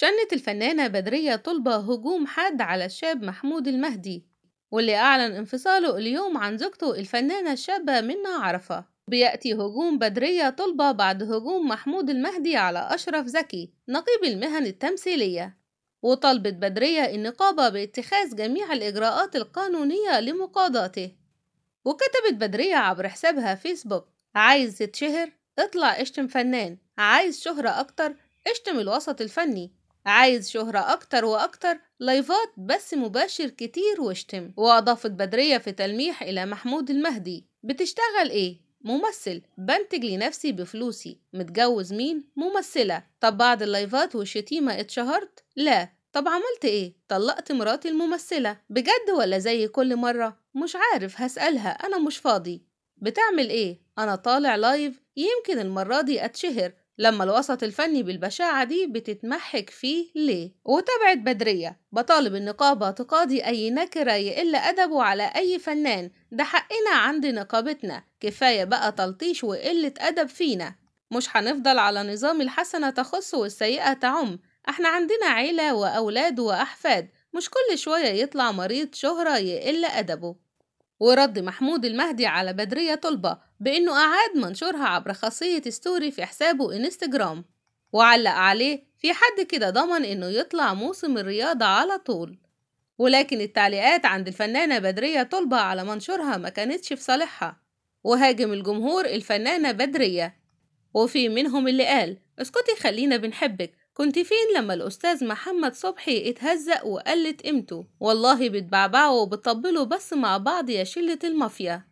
شنت الفنانة بدرية طلبة هجوم حاد على الشاب محمود المهدي واللي أعلن انفصاله اليوم عن زوجته الفنانة الشابة منا عرفة بيأتي هجوم بدرية طلبة بعد هجوم محمود المهدي على أشرف زكي نقيب المهن التمثيلية وطلبت بدرية النقابة باتخاذ جميع الإجراءات القانونية لمقاضاته وكتبت بدرية عبر حسابها فيسبوك عايز تتشهر اطلع اشتم فنان عايز شهرة أكتر اشتم الوسط الفني عايز شهرة أكتر وأكتر لايفات بس مباشر كتير واشتم وأضافت بدرية في تلميح إلى محمود المهدي بتشتغل إيه؟ ممثل بنتج لنفسي بفلوسي متجوز مين؟ ممثلة طب بعد اللايفات والشتيمة اتشهرت؟ لا طب عملت ايه؟ طلقت مراتي الممثلة بجد ولا زي كل مرة؟ مش عارف هسألها أنا مش فاضي بتعمل ايه؟ أنا طالع لايف يمكن المرة دي أتشهر لما الوسط الفني بالبشاعة دي بتتمحك فيه ليه؟ وتابعت بدرية بطالب النقابة تقاضي أي نكرة يقل أدبه على أي فنان ده حقنا عند نقابتنا كفاية بقى تلطيش وقلة أدب فينا مش هنفضل على نظام الحسنة تخص والسيئة تعم احنا عندنا عيلة وأولاد وأحفاد مش كل شوية يطلع مريض شهرة يقل أدبه ورد محمود المهدي على بدرية طلبة بأنه أعاد منشورها عبر خاصية ستوري في حسابه إنستجرام وعلق عليه في حد كده ضمن إنه يطلع موسم الرياضة على طول ولكن التعليقات عند الفنانة بدرية طلبة على منشورها ما كانتش في صالحها وهاجم الجمهور الفنانة بدرية وفي منهم اللي قال اسكتي خلينا بنحبك كنت فين لما الأستاذ محمد صبحي اتهزق وقلت قيمته والله بتبعبعه وبتطبلوا بس مع بعض يا شلة المافيا